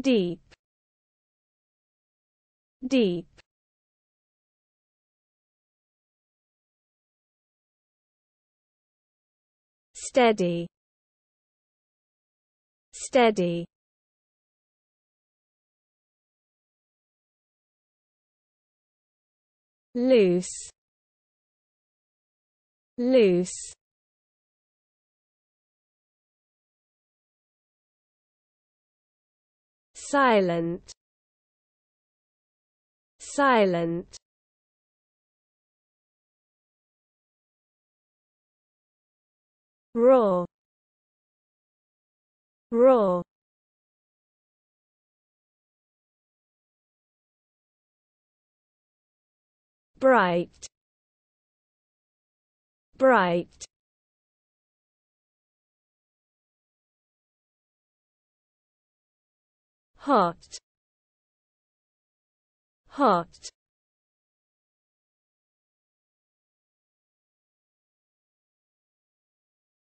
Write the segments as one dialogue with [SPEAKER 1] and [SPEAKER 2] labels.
[SPEAKER 1] deep deep steady steady loose loose silent silent raw raw bright bright hot hot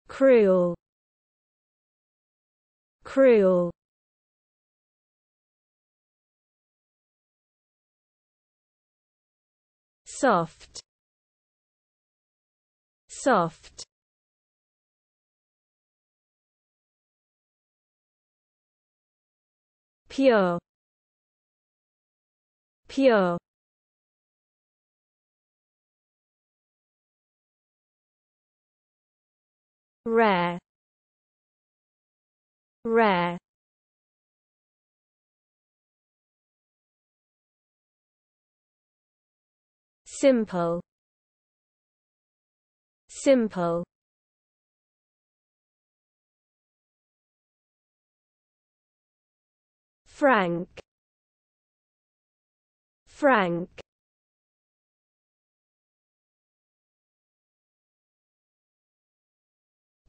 [SPEAKER 1] cruel cruel soft soft pure pure rare rare simple simple Frank Frank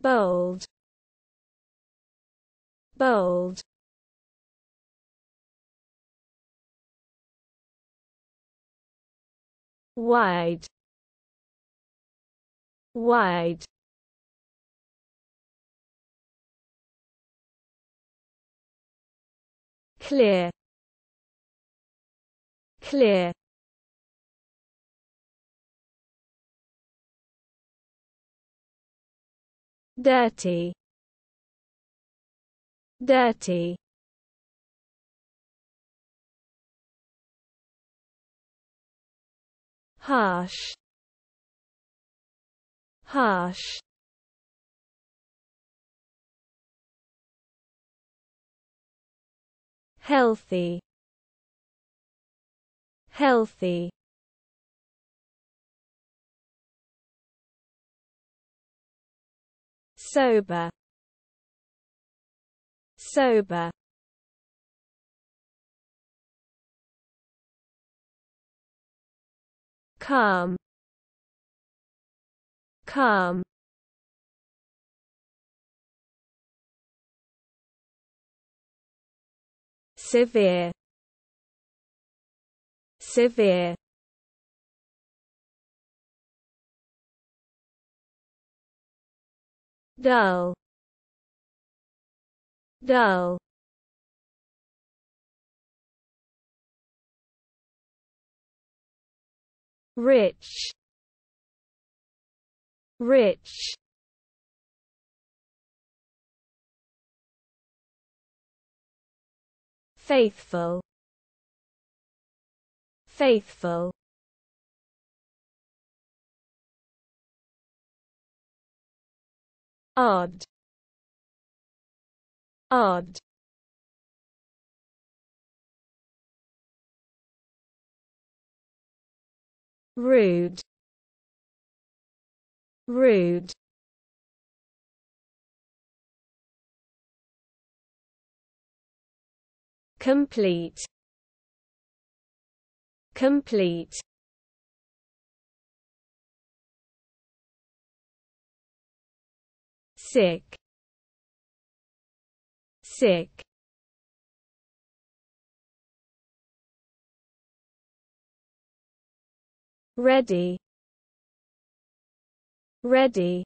[SPEAKER 1] bold bold wide wide clear clear dirty dirty harsh harsh healthy healthy sober sober calm calm severe severe dull dull rich rich faithful faithful odd odd rude rude complete complete sick sick ready ready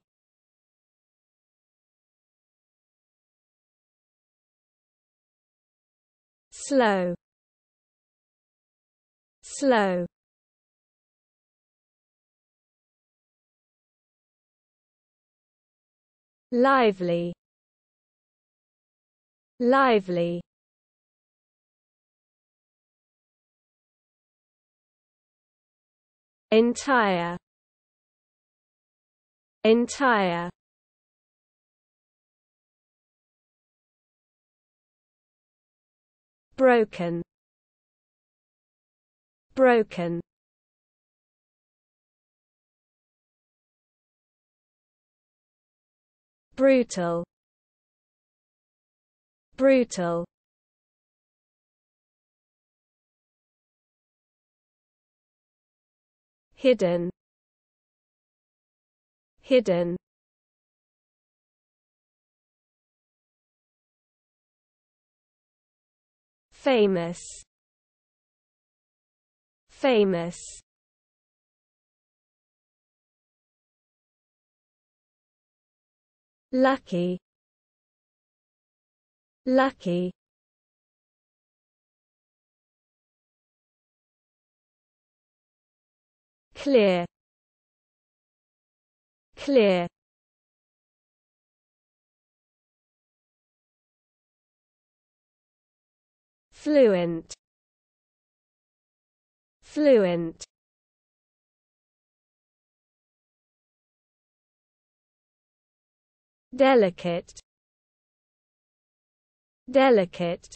[SPEAKER 1] slow slow lively lively entire entire broken broken brutal brutal hidden hidden famous famous lucky lucky clear clear fluent fluent delicate delicate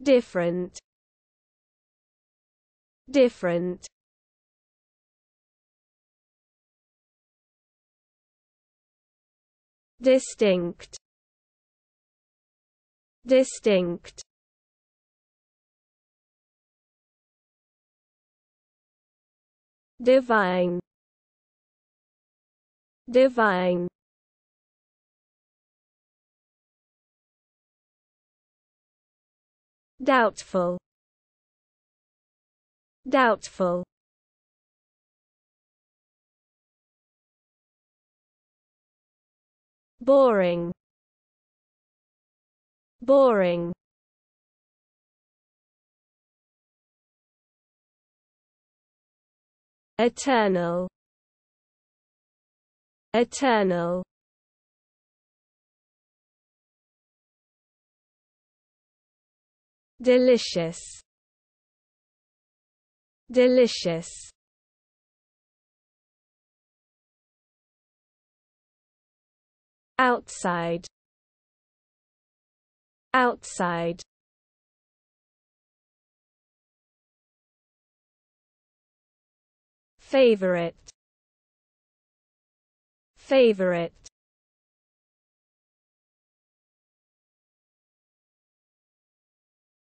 [SPEAKER 1] different different distinct distinct divine divine doubtful doubtful boring boring eternal eternal delicious delicious outside outside favorite favorite